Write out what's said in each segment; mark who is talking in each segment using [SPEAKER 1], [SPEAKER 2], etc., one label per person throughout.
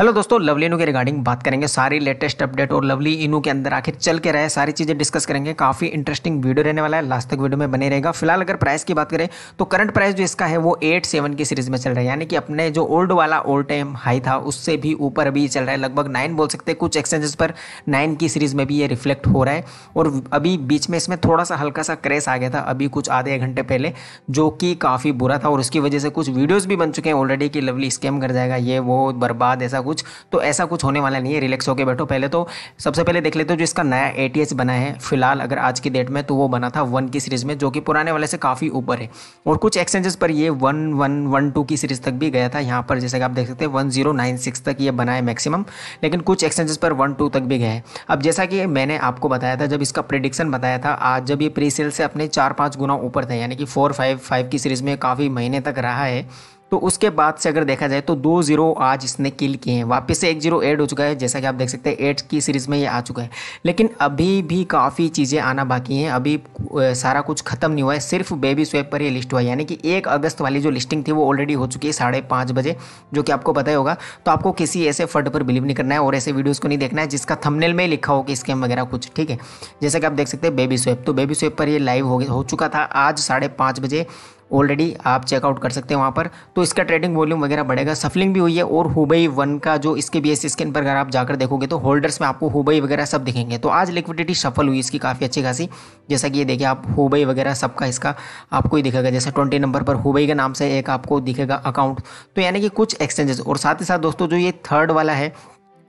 [SPEAKER 1] hello दोस्तों lovely इनू के रिगार्डिंग बात करेंगे सारी लेटेस्ट अपडेट और लवली इनू के अंदर आखिर चल के रहे सारी चीज़ें डिस्कस करेंगे काफ़ी इंटरेस्टिंग वीडियो रहने वाला है लास्ट तक वीडियो में बने रहेगा फिलहाल अगर प्राइस की बात करें तो करंट प्राइस जो इसका है वो एट सेवन की सीरीज में चल रहा है यानी कि अपने जो ओल्ड वाला ओल्ड टाइम हाई था उससे भी ऊपर अभी चल रहा है लगभग नाइन बोल सकते हैं कुछ एक्सचेंजेस पर नाइन की सीरीज में भी ये रिफ्लेक्ट हो रहा है और अभी बीच में इसमें थोड़ा सा हल्का सा क्रेस आ गया था अभी कुछ आधे घंटे पहले जो कि काफ़ी बुरा था और उसकी वजह से कुछ वीडियोज़ भी बन चुके हैं ऑलरेडी कि लवली स्कैम कर जाएगा ये वो बर्बाद ऐसा ऐसा कुछ तो ऐसा कुछ होने वाला नहीं है रिलैक्स होकर बैठो पहले तो सबसे पहले देख लेते हो जो इसका नया ए बना है फिलहाल अगर आज की डेट में तो वो बना था वन की सीरीज़ में जो कि पुराने वाले से काफ़ी ऊपर है और कुछ एक्सचेंजेस पर ये वन वन वन टू की सीरीज़ तक भी गया था यहाँ पर जैसे कि आप देख सकते हैं वन जीरो नाइन सिक्स तक ये बना है मैक्सिमम लेकिन कुछ एक्सचेंजेस पर वन टू तक भी गया है अब जैसा कि मैंने आपको बताया था जब इसका प्रिडिक्शन बताया था आज जब ये प्री सेल से अपने चार पाँच गुना ऊपर था यानी कि फोर फाइव फाइव की सीरीज़ में काफ़ी महीने तक रहा है तो उसके बाद से अगर देखा जाए तो दो जीरो आज इसने किल किए हैं वापस से एक जीरो एड हो चुका है जैसा कि आप देख सकते हैं एट की सीरीज़ में ये आ चुका है लेकिन अभी भी काफ़ी चीज़ें आना बाकी हैं अभी सारा कुछ खत्म नहीं हुआ है सिर्फ बेबी स्वेप पर ये लिस्ट हुआ है यानी कि एक अगस्त वाली जो लिस्टिंग थी वो ऑलरेडी हो चुकी है साढ़े पाँच बजे जो कि आपको पता ही होगा तो आपको किसी ऐसे फर्ड पर बिलीव नहीं करना है और ऐसे वीडियोज़ को नहीं देखना है जिसका थमनेल में लिखा हो कि स्कैम वगैरह कुछ ठीक है जैसा कि आप देख सकते हैं बेबी स्वेप तो बेबी स्वेप पर ये लाइव हो चुका था आज साढ़े बजे ऑलरेडी आप चेकआउट कर सकते हैं वहाँ पर तो इसका ट्रेडिंग वॉल्यूम वगैरह बढ़ेगा सफलिंग भी हुई है और हुबई वन का जो इसके बी एस स्किन पर अगर आप जाकर देखोगे तो होल्डर्स में आपको हुबई वगैरह सब दिखेंगे तो आज लिक्विडिटी सफल हुई इसकी काफ़ी अच्छी खासी जैसा कि ये देखिए आप हुबई वगैरह सबका इसका आपको ही दिखेगा जैसे ट्वेंटी नंबर पर हुबई के नाम से एक आपको दिखेगा अकाउंट तो यानी कि कुछ एक्सचेंजेस और साथ ही साथ दोस्तों जो ये थर्ड वाला है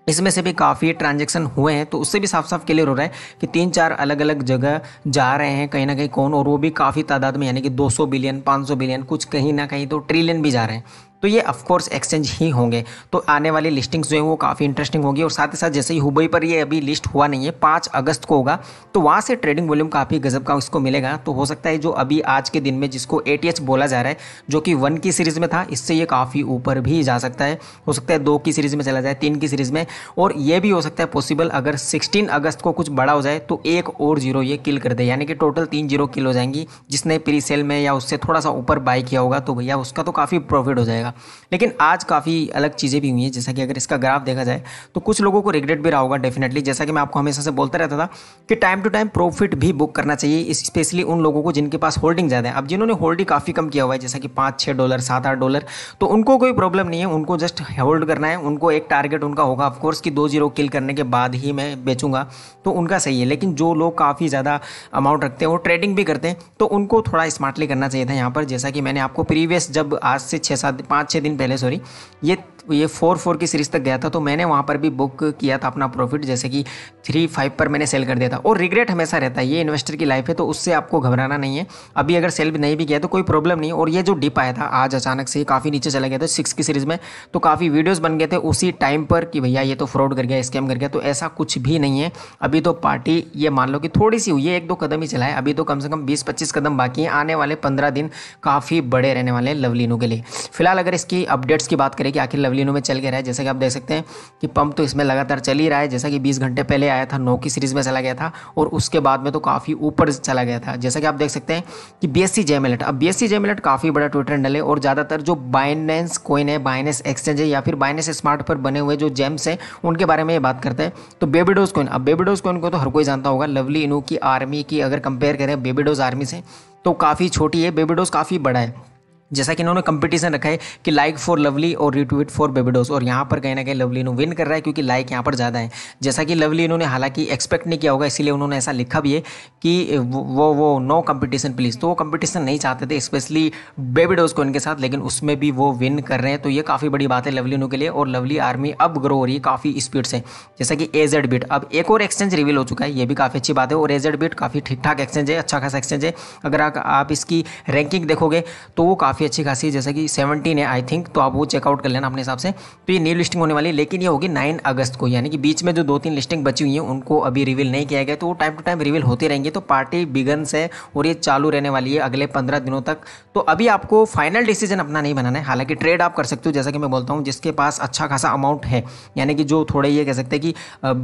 [SPEAKER 1] इसमें से भी काफ़ी ट्रांजेक्शन हुए हैं तो उससे भी साफ साफ क्लियर हो रहा है कि तीन चार अलग अलग जगह जा रहे हैं कहीं ना कहीं कौन और वो भी काफ़ी तादाद में यानी कि 200 बिलियन 500 बिलियन कुछ कहीं ना कहीं तो ट्रिलियन भी जा रहे हैं तो ये ऑफकोर्स एक्सचेंज ही होंगे तो आने वाली लिस्टिंग्स जो है वो काफ़ी इंटरेस्टिंग होगी और साथ ही साथ जैसे ही हुबई पर ये अभी लिस्ट हुआ नहीं है पाँच अगस्त को होगा तो वहाँ से ट्रेडिंग वॉल्यूम काफ़ी गजब का उसको मिलेगा तो हो सकता है जो अभी आज के दिन में जिसको ए बोला जा रहा है जो कि वन की सीरीज़ में था इससे ये काफ़ी ऊपर भी जा सकता है हो सकता है दो की सीरीज़ में चला जाए तीन की सीरीज़ में और ये भी हो सकता है पॉसिबल अगर सिक्सटीन अगस्त को कुछ बड़ा हो जाए तो एक और जीरो ये किल कर दे यानी कि टोटल तीन जीरो किल हो जाएंगी जिसने प्री सेल में या उससे थोड़ा सा ऊपर बाई किया होगा तो भैया उसका तो काफ़ी प्रॉफिट हो जाएगा था लेकिन आज काफ़ी अलग चीज़ें भी हुई हैं जैसा कि अगर इसका ग्राफ देखा जाए तो कुछ लोगों को रिग्रेट भी रहा होगा डेफिनेटली जैसा कि मैं आपको हमेशा से बोलता रहता था कि टाइम टू टाइम प्रॉफिट भी बुक करना चाहिए स्पेशली उन लोगों को जिनके पास होल्डिंग ज़्यादा है अब जिन्होंने होल्डिंग काफ़ी कम किया हुआ है जैसा कि पाँच छः डॉलर सात आठ डॉलर तो उनको कोई प्रॉब्लम नहीं है उनको जस्ट होल्ड करना है उनको एक टारगेट उनका होगा ऑफकोर्स कि दो जीरो किल करने के बाद ही मैं बेचूंगा तो उनका सही है लेकिन जो लोग काफ़ी ज़्यादा अमाउंट रखते हैं वो ट्रेडिंग भी करते हैं तो उनको थोड़ा स्मार्टली करना चाहिए था यहाँ पर जैसा कि मैंने आपको प्रीवियस जब आज से छः सात पाँच पाँच छः दिन पहले सॉरी ये ये फोर फोर की सीरीज़ तक गया था तो मैंने वहाँ पर भी बुक किया था अपना प्रॉफिट जैसे कि थ्री फाइव पर मैंने सेल कर दिया था और रिग्रेट हमेशा रहता है ये इन्वेस्टर की लाइफ है तो उससे आपको घबराना नहीं है अभी अगर सेल भी नहीं भी किया तो कोई प्रॉब्लम नहीं और ये जो डिप आया था आज अचानक से काफ़ी नीचे चला गया था सिक्स की सीरीज़ में तो काफ़ी वीडियोज़ बन गए थे उसी टाइम पर कि भैया ये तो फ्रॉड कर गया स्कैम कर गया तो ऐसा कुछ भी नहीं है अभी तो पार्टी ये मान लो कि थोड़ी सी हुई है एक दो कदम ही चलाए अभी तो कम से कम बीस पच्चीस कदम बाकी हैं आने वाले पंद्रह दिन काफ़ी बड़े रहने वाले हैं लवलीनों के लिए फिलहाल अगर इसकी अपडेट्स की बात करें कि आखिर जेवलिनों में चल के रहा है जैसा कि आप देख सकते हैं कि पंप तो इसमें लगातार चल ही रहा है जैसा कि बीस घंटे पहले आया था नौ की सीरीज़ में चला गया था और उसके बाद में तो काफ़ी ऊपर चला गया था जैसा कि आप देख सकते हैं कि बी एस सी अब बी एस सी काफ़ी बड़ा ट्विटर हैंडल है और ज़्यादातर जो बाइनेंस कोइन है बाइनेंस एक्सचेंज है या फिर बाइनेंस स्मार्ट पर बने हुए जो जेम्स हैं उनके बारे में ये बात करते हैं तो बेबीडोज कोइन अब बेबीडोज कोइन को तो हर कोई जानता होगा लवली इनू की आर्मी की अगर कंपेयर करें बेबीडोज आर्मी से तो काफ़ी छोटी है बेबीडोज काफ़ी बड़ा है जैसा कि इन्होंने कंपटीशन रखा है कि लाइक फॉर लवली और रिट्वीट फॉर बेबीडोस और यहाँ पर कहीं ना कहीं लवली इन्हों विन कर रहा है क्योंकि लाइक यहाँ पर ज़्यादा है जैसा कि लवली इन्होंने हालांकि एक्सपेक्ट नहीं किया होगा इसीलिए उन्होंने ऐसा लिखा भी है कि वो वो नो कंपटीशन प्लीज़ तो वो कंपटीशन नहीं चाहते थे स्पेशली बेबीडोज को इनके साथ लेकिन उसमें भी वो विन कर रहे हैं तो ये काफ़ी बड़ी बात है लवली इनू के लिए और लवली आर्मी अब ग्रो हो रही है काफ़ी स्पीड से जैसा कि एजेड बिट अब एक और एक्सचेंज रिवील हो चुका है ये भी काफ़ी अच्छी बात है और एजेड बिट काफ़ी ठीक ठाक एक्सचेंज है अच्छा खासा एक्सचेंज है अगर आप इसकी रैंकिंग देखोगे तो वो काफ़ी काफ़ी अच्छी खासी जैसे कि सेवनटीन है आई थिंक तो आप वो चेकआउट कर लेना अपने हिसाब से तो ये न्यू लिस्टिंग होने वाली है लेकिन ये होगी नाइन अगस्त को यानी कि बीच में जो दो तीन लिस्टिंग बची हुई हैं उनको अभी रिवील नहीं किया गया तो वो टाइम टू टाइम रिवील होते रहेंगे तो पार्टी बिगन्स है और ये चालू रहने वाली है अगले पंद्रह दिनों तक तो अभी आपको फाइनल डिसीजन अपना नहीं बनाना है हालांकि ट्रेड आप कर सकते हो जैसा कि मैं बोलता हूँ जिसके पास अच्छा खासा अमाउंट है यानी कि जो थोड़े ये कह सकते हैं कि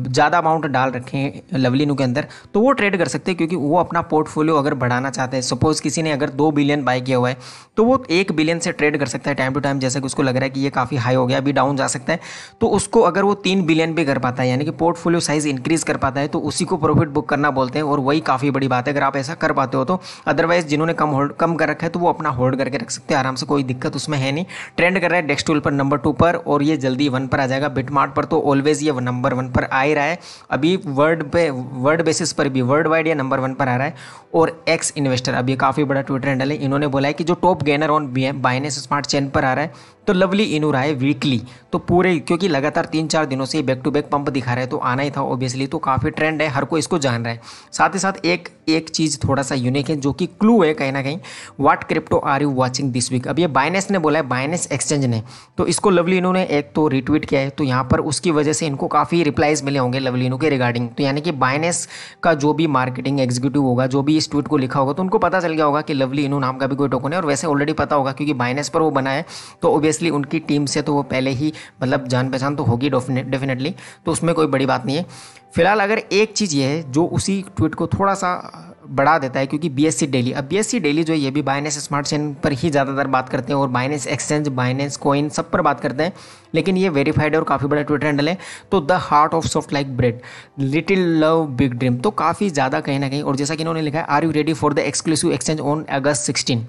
[SPEAKER 1] ज़्यादा अमाउंट डाल रखें नू के अंदर तो वो ट्रेड कर सकते हैं क्योंकि वो अपना पोर्टफोलियो अगर बढ़ाना चाहते हैं सपोज़ किसी ने अगर दो बिलियन बाय किया हुआ है तो वो लोग एक बिलियन से ट्रेड कर सकता है टाइम टू टाइम जैसे कि उसको लग रहा है कि ये काफ़ी हाई हो गया अभी डाउन जा सकता है तो उसको अगर वो तीन बिलियन भी कर पाता है यानी कि पोर्टफोलियो साइज इंक्रीज़ कर पाता है तो उसी को प्रॉफिट बुक करना बोलते हैं और वही काफ़ी बड़ी बात है अगर आप ऐसा कर पाते हो तो अदरवाइज़ जिन्होंने कम होल्ड कम कर रखा है तो वो अपना होल्ड करके रख सकते हैं आराम से कोई दिक्कत उसमें है नहीं ट्रेंड कर रहा है डेस्क टूल पर नंबर टू पर और ये जल्दी वन पर आ जाएगा बिटमार्ट पर तो ऑलवेज़ ये नंबर वन पर आ ही रहा है अभी वर्ल्ड पे वर्ल्ड बेसिस पर भी वर्ल्ड वाइड ये नंबर वन पर आ रहा है और एक्स इन्वेस्टर अभी काफ़ी बड़ा ट्विटर हैंडल है इन्होंने बोला है कि जो top gainer on Binance smart chain पर आ रहा है तो लवली इनू रहा है वीकली तो पूरे क्योंकि लगातार तीन चार दिनों से बैक टू बैक पंप दिखा रहा है तो आना ही था ऑब्वियसली तो काफ़ी ट्रेंड है हर कोई इसको जान रहा है साथ ही साथ एक एक चीज़ थोड़ा सा यूनिक है जो कि क्लू है कहीं ना कहीं what crypto are you watching this week अब ये बाइनेस ने बोला है बाइनेस एक्सचेंज ने तो इसको लवली इनू ने एक तो रिट्वीट किया है तो यहाँ पर उसकी वजह से इनको काफ़ी रिप्लाइज मिले होंगे लवली इनू के रिगार्डिंग तो यानी कि बाइनेस का जो भी मार्केटिंग एग्जीक्यूटिव होगा जो भी इस ट्वीट को लिखा होगा तो उनको पता चल गया होगा कि लवली इनू नाम का भी कोई टोकन है और वैसे ऑलरेडी पता होगा क्योंकि माइनस पर वो बना है तो ओबियसली उनकी टीम से तो वो पहले ही मतलब जान पहचान तो होगी डेफिनेटली तो उसमें कोई बड़ी बात नहीं है फिलहाल अगर एक चीज़ ये है जो उसी ट्वीट को थोड़ा सा बढ़ा देता है क्योंकि बी एस सी डेली अब बी एस सी डेली जो है ये भी बाइनेंस स्मार्ट चेन पर ही ज़्यादातर बात करते हैं और बाइनेंस एक्सचेंज बाइनेंस कोइन सब पर बात करते हैं लेकिन ये वेरीफाइड और काफ़ी बड़ा ट्विटर हैंडल है तो the heart of soft like bread little love big dream तो काफ़ी ज़्यादा कहीं ना कहीं और जैसा कि इन्होंने लिखा है are you ready for the exclusive exchange on August sixteen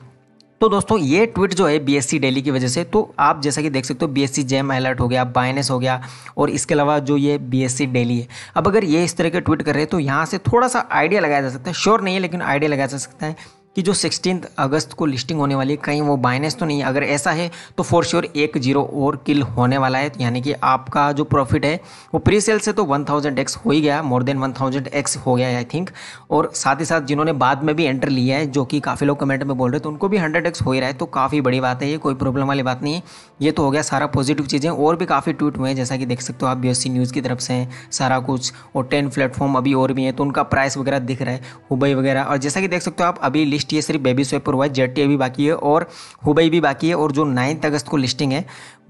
[SPEAKER 1] तो दोस्तों ये ट्वीट जो है बीएससी डेली की वजह से तो आप जैसा कि देख सकते हो बीएससी जैम अलर्ट हो गया बाइनेस हो गया और इसके अलावा जो ये बीएससी डेली है अब अगर ये इस तरह के ट्वीट कर रहे हैं तो यहाँ से थोड़ा सा आइडिया लगाया जा सकता है श्योर नहीं है लेकिन आइडिया लगाया जा सकता है कि जो सिक्सटीन अगस्त को लिस्टिंग होने वाली कहीं वो बाइनेंस तो नहीं अगर ऐसा है तो फॉर श्योर एक जीरो और किल होने वाला है तो यानी कि आपका जो प्रॉफिट है वो प्री सेल से तो वन थाउजेंड एक्स हो ही गया more than one thousand X हो गया है आई थिंक और साथ ही साथ जिन्होंने बाद में भी एंटर लिया है जो कि काफ़ी लोग कमेंट में बोल रहे तो उनको भी हंड्रेड एक्स हो ही रहा है तो काफ़ी बड़ी बात है ये कोई प्रॉब्लम वाली बात नहीं है ये तो हो गया सारा पॉजिटिव चीज़ें और भी काफ़ी ट्वीट हुए हैं जैसा कि देख सकते हो आप बी न्यूज़ की तरफ से हैं सारा कुछ और टेन प्लेटफॉर्म अभी और भी हैं तो उनका प्राइस वगैरह दिख रहा है हुबई वगैरह और जैसा कि देख सकते हो आप अभी लिस्ट ये सिर्फ बेबी स्वेपर हुआ है जेड अभी बाकी है और हुबई भी बाकी है और जो नाइन्थ अगस्त को लिस्टिंग है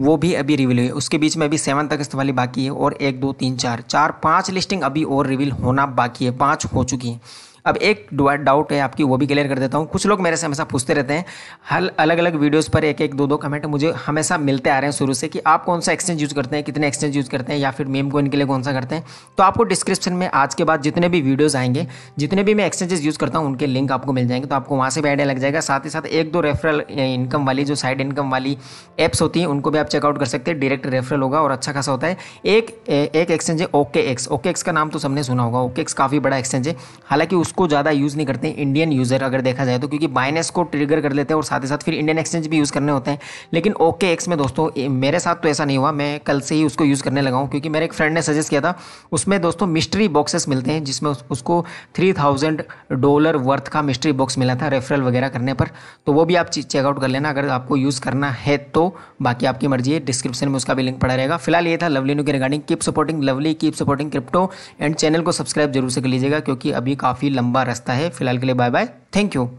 [SPEAKER 1] वो भी अभी रिवील हुई है उसके बीच में अभी सेवन्थ अगस्त वाली बाकी है और एक दो तीन चार चार पाँच लिस्टिंग अभी और रिवील होना बाकी है पाँच हो चुकी हैं अब एक डाउट है आपकी वो भी क्लियर कर देता हूँ कुछ लोग मेरे से हमेशा पूछते रहते हैं हल अलग अलग वीडियोज़ पर एक एक दो दो कमेंट मुझे हमेशा मिलते आ रहे हैं शुरू से कि आप कौन सा एक्सचेंज यूज़ करते हैं कितने एक्सचेंज यूज़ करते हैं या फिर मेम कोइन के लिए कौन सा करते हैं तो आपको डिस्क्रिप्शन में आज के बाद जितने भी वीडियोज़ आएंगे जितने भी मैं एक्सचेंजेस यूज़ करता हूँ उनके लिंक आपको मिल जाएंगे तो आपको वहाँ से भी आइडिया लग जाएगा साथ ही साथ एक दो रेफरल इनकम वाली जो साइड इनकम वाली एप्स होती हैं उनको भी आप चेकआउट कर सकते हैं डायरेक्ट रेफरल होगा और अच्छा खासा होता है एक एक एक्सचेंज है ओके एक्स ओके एक्स का नाम तो सबने सुना होगा ओके एक्स काफ़ी बड़ा एक्सचेंज है हालांकि उस उसको ज़्यादा यूज़ नहीं करते इंडियन यूज़र अगर देखा जाए तो क्योंकि बाइनेस को ट्रिगर कर लेते हैं और साथ ही साथ फिर इंडियन एक्सचेंज भी यूज़ करने होते हैं लेकिन ओके एक्स में दोस्तों मेरे साथ तो ऐसा नहीं हुआ मैं कल से ही उसको यूज़ करने लगा हूँ क्योंकि मेरे एक फ्रेंड ने सजेस्ट किया था उसमें दोस्तों मिस्ट्री बॉक्सेस मिलते हैं जिसमें उसको थ्री थाउजेंड डॉलर वर्थ का मिस्ट्री बॉक्स मिला था रेफरल वगैरह करने पर तो वो भी आप चेकआउट कर लेना अगर आपको यूज़ करना है तो बाकी आपकी मर्जी है डिस्क्रिप्शन में उसका भी लिंक पड़ा रहेगा फिलहाल ये था लवली न्यू के regarding keep supporting lovely keep supporting crypto and channel को सब्सक्राइब जरूर से कर लीजिएगा क्योंकि अभी काफ़ी लंबा रास्ता है फिलहाल के लिए बाय बाय थैंक यू